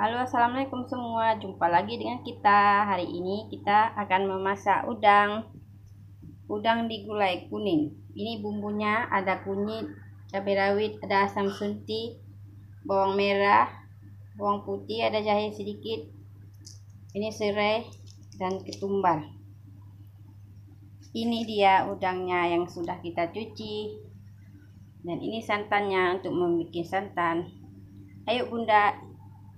Halo assalamualaikum semua jumpa lagi dengan kita hari ini kita akan memasak udang udang digulai kuning ini bumbunya ada kunyit cabai rawit ada asam sunti bawang merah bawang putih ada jahe sedikit ini serai dan ketumbar ini dia udangnya yang sudah kita cuci dan ini santannya untuk membuat santan ayo bunda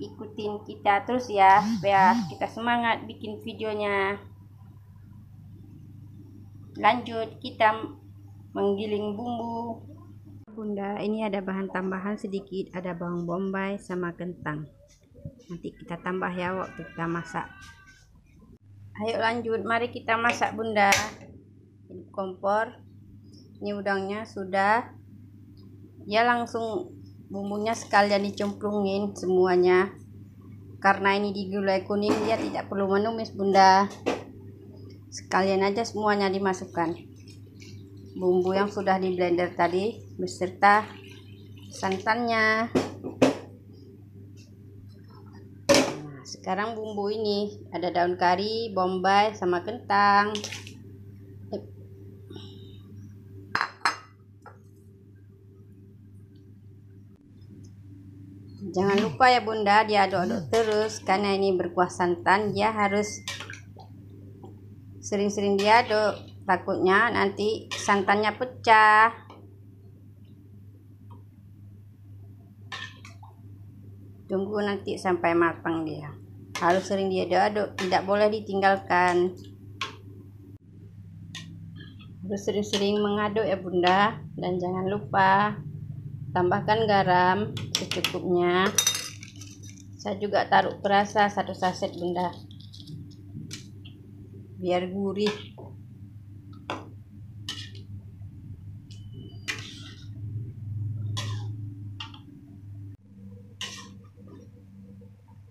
ikutin kita terus ya biar kita semangat bikin videonya lanjut kita menggiling bumbu bunda ini ada bahan tambahan sedikit ada bawang bombay sama kentang nanti kita tambah ya waktu kita masak ayo lanjut mari kita masak bunda ini kompor ini udangnya sudah ya langsung bumbunya sekalian dicemplungin semuanya karena ini di kuning dia tidak perlu menumis bunda sekalian aja semuanya dimasukkan bumbu yang sudah di blender tadi beserta santannya nah, sekarang bumbu ini ada daun kari bombay sama kentang jangan lupa ya bunda diaduk-aduk terus karena ini berkuah santan dia harus sering-sering diaduk takutnya nanti santannya pecah tunggu nanti sampai matang dia harus sering diaduk-aduk tidak boleh ditinggalkan harus sering-sering mengaduk ya bunda dan jangan lupa tambahkan garam secukupnya saya juga taruh perasa satu saset benda biar gurih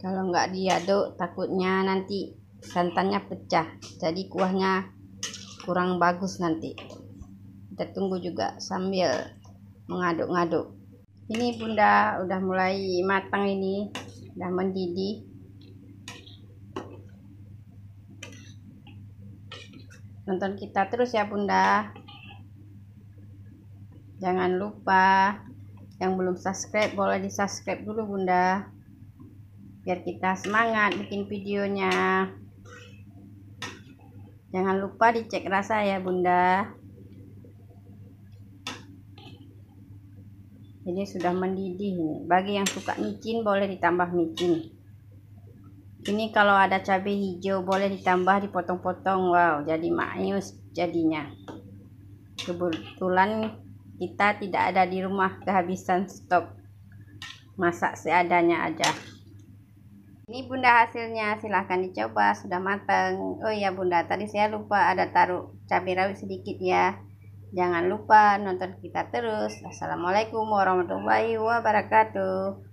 kalau nggak diaduk takutnya nanti santannya pecah jadi kuahnya kurang bagus nanti kita tunggu juga sambil mengaduk-ngaduk ini bunda udah mulai matang ini udah mendidih nonton kita terus ya bunda jangan lupa yang belum subscribe boleh di subscribe dulu bunda biar kita semangat bikin videonya jangan lupa dicek rasa ya bunda jadi sudah mendidih ini bagi yang suka micin boleh ditambah micin ini kalau ada cabai hijau boleh ditambah dipotong-potong wow jadi maknyus jadinya kebetulan kita tidak ada di rumah kehabisan stok masak seadanya aja ini bunda hasilnya silahkan dicoba sudah matang oh iya bunda tadi saya lupa ada taruh cabai rawit sedikit ya Jangan lupa nonton kita terus. Assalamualaikum warahmatullahi wabarakatuh.